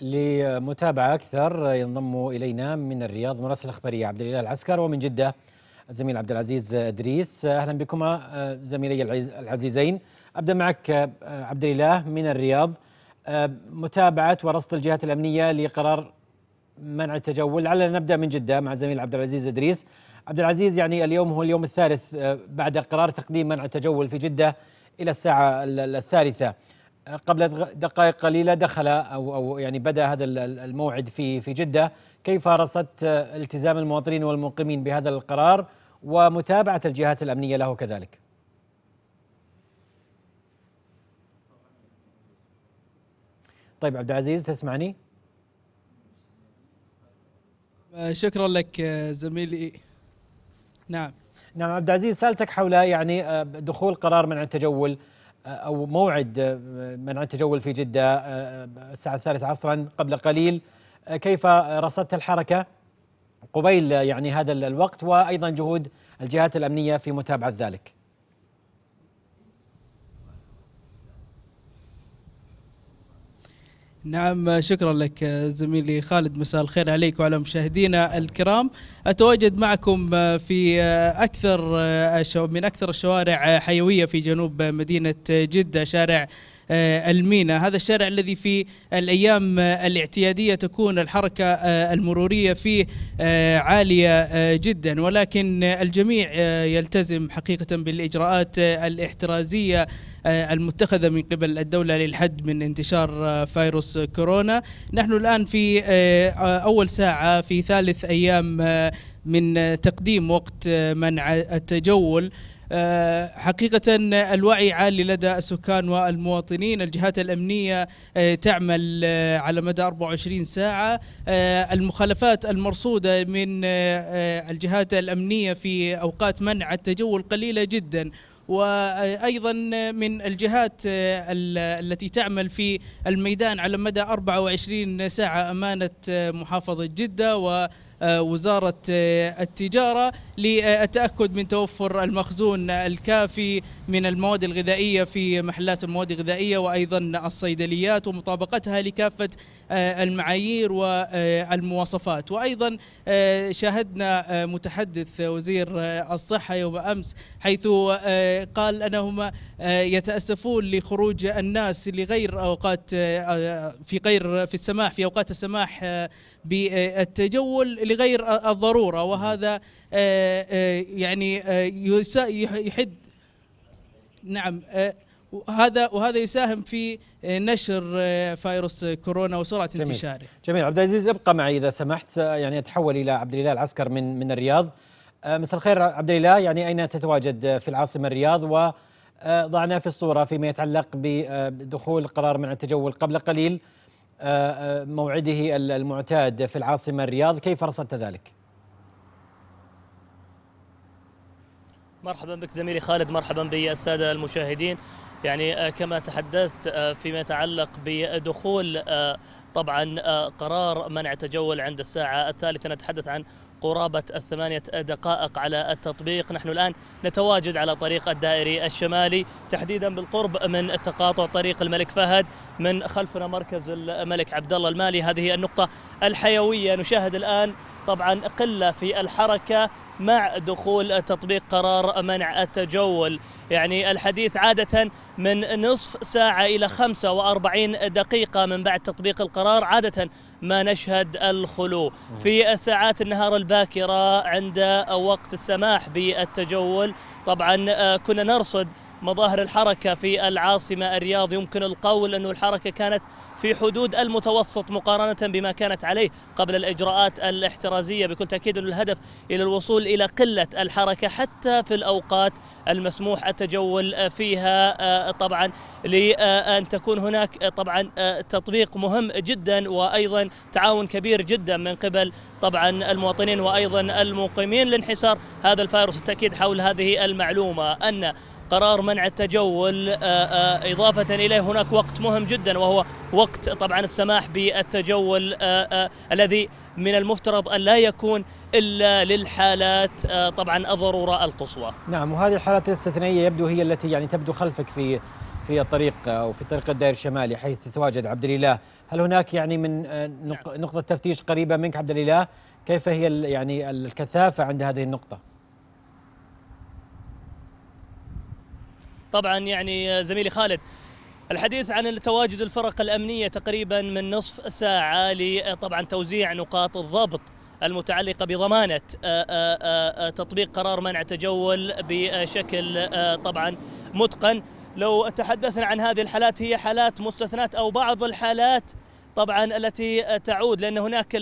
لمتابعة أكثر ينضم إلينا من الرياض مراسل الأخبارية عبد الإله العسكر ومن جدة الزميل عبد العزيز إدريس أهلا بكما آه، زميلي العزيزين أبدأ معك آه، عبد الإله من الرياض آه، متابعة ورصد الجهات الأمنية لقرار منع التجول لعلنا نبدأ من جدة مع الزميل عبد العزيز إدريس عبد العزيز يعني اليوم هو اليوم الثالث بعد قرار تقديم منع التجول في جدة إلى الساعة الثالثة قبل دقائق قليله دخل او او يعني بدا هذا الموعد في في جده، كيف رصدت التزام المواطنين والمقيمين بهذا القرار ومتابعه الجهات الامنيه له كذلك؟ طيب عبد العزيز تسمعني؟ شكرا لك زميلي نعم نعم عبد العزيز سالتك حول يعني آه، دخول قرار منع التجول أو موعد منع التجول في جدة الساعة الثالثة عصرا قبل قليل كيف رصدت الحركة قبيل يعني هذا الوقت وأيضا جهود الجهات الأمنية في متابعة ذلك نعم شكرا لك زميلي خالد مساء الخير عليك وعلى مشاهدينا الكرام أتواجد معكم في أكثر من أكثر الشوارع حيوية في جنوب مدينة جدة شارع المينا هذا الشارع الذي في الأيام الاعتيادية تكون الحركة المرورية فيه عالية جدا ولكن الجميع يلتزم حقيقة بالإجراءات الاحترازية آه، المتخذة من قبل الدولة للحد من انتشار آه، فيروس كورونا نحن الآن في آه، أول ساعة في ثالث أيام من تقديم وقت منع التجول حقيقة الوعي عالي لدى السكان والمواطنين الجهات الأمنية تعمل على مدى 24 ساعة المخالفات المرصودة من الجهات الأمنية في أوقات منع التجول قليلة جدا وايضا من الجهات التي تعمل في الميدان على مدى 24 ساعه امانه محافظه جده و آه، وزارة آه، التجارة للتأكد من توفر المخزون الكافي من المواد الغذائية في محلات المواد الغذائية وأيضا الصيدليات ومطابقتها لكافة آه، المعايير والمواصفات وأيضا شاهدنا متحدث وزير الصحة يوم أمس حيث قال أنهم يتأسفون لخروج الناس لغير أوقات في غير في السماح في أوقات السماح بالتجول لغير الضروره وهذا آه، آه، يعني آه، يحد نعم هذا وهذا يساهم في نشر فيروس كورونا وسرعه انتشاره. جميل عبد العزيز ابقى معي اذا سمحت يعني اتحول الى عبد الاله العسكر من من الرياض. مساء الخير عبد الاله يعني اين تتواجد في العاصمه الرياض وضعنا في الصوره فيما يتعلق بدخول قرار منع التجول قبل قليل آه، آه، موعده المعتاد في العاصمة الرياض كيف رصدت ذلك؟ مرحبا بك زميلي خالد مرحبا بالسادة المشاهدين يعني آه، كما تحدثت فيما يتعلق بدخول طبعا قرار منع تجول عند الساعة الثالثة نتحدث عن قرابة الثمانية دقائق على التطبيق نحن الآن نتواجد على طريق الدائري الشمالي تحديدا بالقرب من تقاطع طريق الملك فهد من خلفنا مركز الملك عبدالله المالي هذه النقطة الحيوية نشاهد الآن طبعا قلة في الحركة مع دخول تطبيق قرار منع التجول يعني الحديث عادة من نصف ساعة إلى 45 دقيقة من بعد تطبيق القرار عادة ما نشهد الخلو في ساعات النهار الباكرة عند وقت السماح بالتجول طبعا آه، كنا نرصد مظاهر الحركة في العاصمة الرياض يمكن القول أن الحركة كانت في حدود المتوسط مقارنة بما كانت عليه قبل الإجراءات الاحترازية بكل تأكيد أن الهدف إلى الوصول إلى قلة الحركة حتى في الأوقات المسموح التجول فيها آه، طبعا لأن تكون هناك آه، طبعا آه، تطبيق مهم جدا وأيضا تعاون كبير جدا من قبل طبعا المواطنين وأيضا المقيمين لانحسار هذا الفيروس التأكيد حول هذه المعلومة أن قرار منع التجول آه، آه، إضافة إليه هناك وقت مهم جدا وهو وقت طبعا السماح بالتجول آه، الذي من المفترض أن لا يكون إلا للحالات طبعا الضرورة القصوى نعم وهذه الحالات الاستثنائية يبدو هي التي يعني تبدو خلفك في في الطريق او في طريق الدائر الشمالي حيث تتواجد عبد الاله، هل هناك يعني من نعم. نقطه تفتيش قريبه منك عبد الاله؟ كيف هي يعني الكثافه عند هذه النقطه؟ طبعا يعني زميلي خالد الحديث عن التواجد الفرق الأمنية تقريبا من نصف ساعة لطبعا توزيع نقاط الضبط المتعلقة بضمانة آه، آه، آه، تطبيق قرار منع تجول بشكل طبعا متقن لو تحدثنا عن هذه الحالات هي حالات مستثنات أو بعض الحالات طبعا التي تعود لان هناك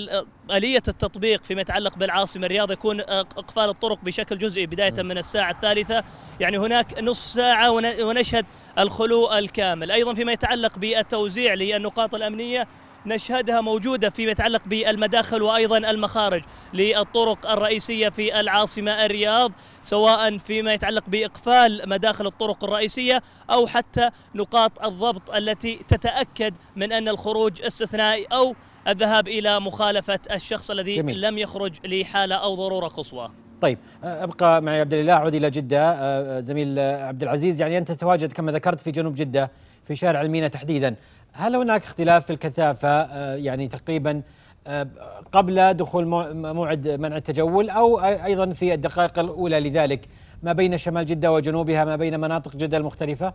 اليه التطبيق فيما يتعلق بالعاصمه الرياض يكون آه، اقفال الطرق بشكل جزئي بدايه نعم. من الساعه الثالثه يعني هناك نص ساعه ونشهد الخلو الكامل ايضا فيما يتعلق بالتوزيع للنقاط الامنيه نشهدها موجودة فيما يتعلق بالمداخل وأيضا المخارج للطرق الرئيسية في العاصمة الرياض سواء فيما يتعلق بإقفال مداخل الطرق الرئيسية أو حتى نقاط الضبط التي تتأكد من أن الخروج استثنائي أو الذهاب إلى مخالفة الشخص الذي جميل. لم يخرج لحالة أو ضرورة قصوى طيب ابقى معي عبد الله اعود الى جده زميل عبد العزيز يعني انت تتواجد كما ذكرت في جنوب جده في شارع المينا تحديدا هل هناك اختلاف في الكثافة آه، يعني تقريبا آه، قبل دخول موعد منع التجول أو أيضا في الدقائق الأولى لذلك ما بين شمال جدة وجنوبها ما بين مناطق جدة المختلفة؟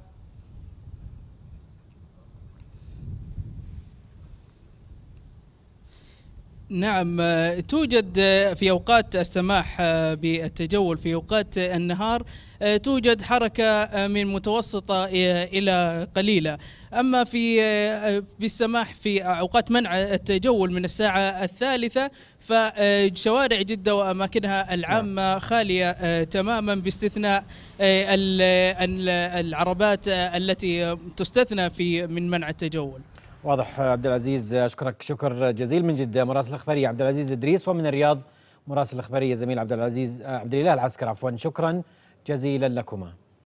نعم آه، توجد آه، في اوقات السماح آه، بالتجول في اوقات النهار توجد حركه من متوسطه الى قليله اما في بالسماح في اوقات منع التجول من الساعه الثالثه فشوارع جده واماكنها العامه نعم. خاليه تماما باستثناء العربات التي تستثنى في من منع التجول واضح عبد العزيز اشكرك شكر جزيل من جده مراسل الاخباري عبد العزيز ادريس ومن الرياض مراسل الاخباري زميل عبد العزيز عبد الاله العسكر عفوا شكرا جزيلا لكما